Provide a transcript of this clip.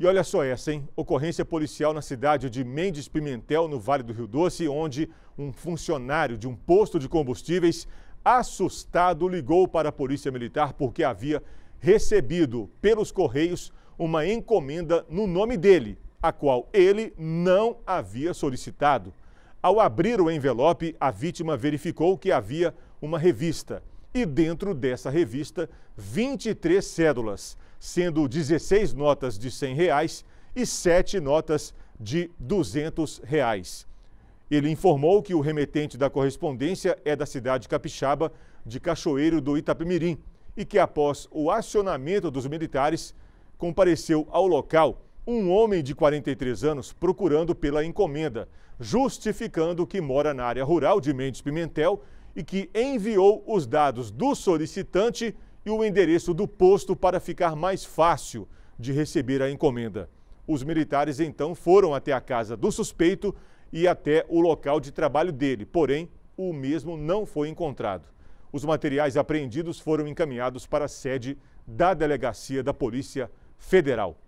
E olha só essa, hein? Ocorrência policial na cidade de Mendes Pimentel, no Vale do Rio Doce, onde um funcionário de um posto de combustíveis, assustado, ligou para a Polícia Militar porque havia recebido pelos Correios uma encomenda no nome dele, a qual ele não havia solicitado. Ao abrir o envelope, a vítima verificou que havia uma revista e dentro dessa revista, 23 cédulas, sendo 16 notas de 100 reais e 7 notas de 200 reais. Ele informou que o remetente da correspondência é da cidade capixaba de Cachoeiro do Itapemirim e que após o acionamento dos militares, compareceu ao local um homem de 43 anos procurando pela encomenda, justificando que mora na área rural de Mendes Pimentel e que enviou os dados do solicitante e o endereço do posto para ficar mais fácil de receber a encomenda. Os militares então foram até a casa do suspeito e até o local de trabalho dele, porém, o mesmo não foi encontrado. Os materiais apreendidos foram encaminhados para a sede da Delegacia da Polícia Federal.